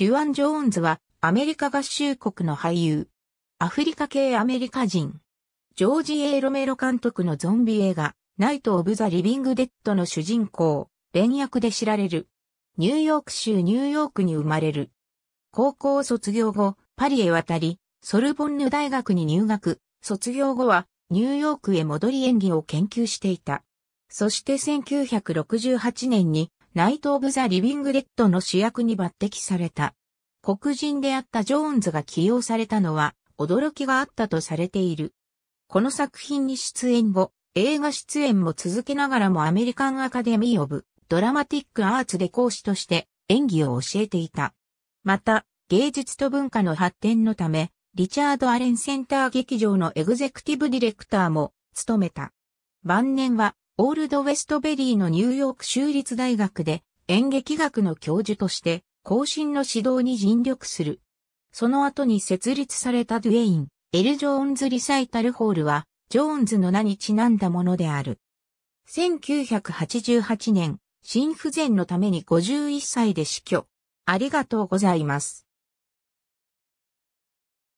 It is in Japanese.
デュアン・ジョーンズはアメリカ合衆国の俳優。アフリカ系アメリカ人。ジョージ・エーロメロ監督のゾンビ映画、ナイト・オブ・ザ・リビング・デッドの主人公、連役で知られる。ニューヨーク州ニューヨークに生まれる。高校卒業後、パリへ渡り、ソルボンヌ大学に入学、卒業後はニューヨークへ戻り演技を研究していた。そして1968年にナイト・オブ・ザ・リビング・デッドの主役に抜擢された。黒人であったジョーンズが起用されたのは、驚きがあったとされている。この作品に出演後、映画出演も続けながらもアメリカンアカデミー・オブ・ドラマティック・アーツで講師として演技を教えていた。また、芸術と文化の発展のため、リチャード・アレンセンター劇場のエグゼクティブディレクターも務めた。晩年はオールドウェストベリーのニューヨーク州立大学で演劇学の教授として後進の指導に尽力する。その後に設立されたデュエイン、エル・ジョーンズ・リサイタル・ホールは、ジョーンズの名にちなんだものである。1988年、心不全のために51歳で死去。ありがとうございます。